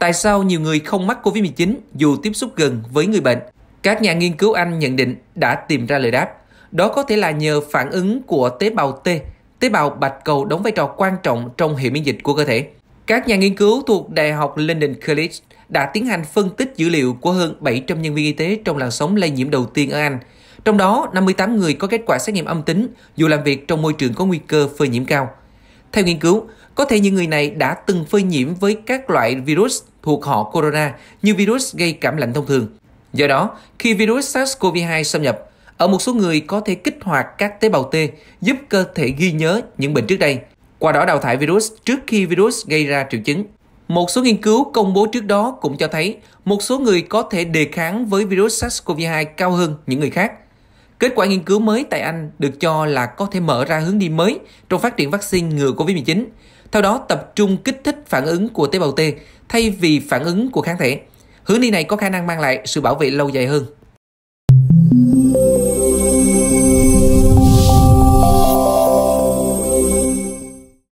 Tại sao nhiều người không mắc COVID-19 dù tiếp xúc gần với người bệnh? Các nhà nghiên cứu Anh nhận định đã tìm ra lời đáp. Đó có thể là nhờ phản ứng của tế bào T. Tế bào bạch cầu đóng vai trò quan trọng trong hệ miễn dịch của cơ thể. Các nhà nghiên cứu thuộc Đại học London College đã tiến hành phân tích dữ liệu của hơn 700 nhân viên y tế trong làn sóng lây nhiễm đầu tiên ở Anh. Trong đó, 58 người có kết quả xét nghiệm âm tính dù làm việc trong môi trường có nguy cơ phơi nhiễm cao. Theo nghiên cứu, có thể những người này đã từng phơi nhiễm với các loại virus thuộc họ corona như virus gây cảm lạnh thông thường. Do đó, khi virus SARS-CoV-2 xâm nhập, ở một số người có thể kích hoạt các tế bào T giúp cơ thể ghi nhớ những bệnh trước đây, qua đó đào thải virus trước khi virus gây ra triệu chứng. Một số nghiên cứu công bố trước đó cũng cho thấy một số người có thể đề kháng với virus SARS-CoV-2 cao hơn những người khác – Kết quả nghiên cứu mới tại Anh được cho là có thể mở ra hướng đi mới trong phát triển vaccine ngừa COVID-19. Theo đó, tập trung kích thích phản ứng của tế bào T thay vì phản ứng của kháng thể. Hướng đi này có khả năng mang lại sự bảo vệ lâu dài hơn.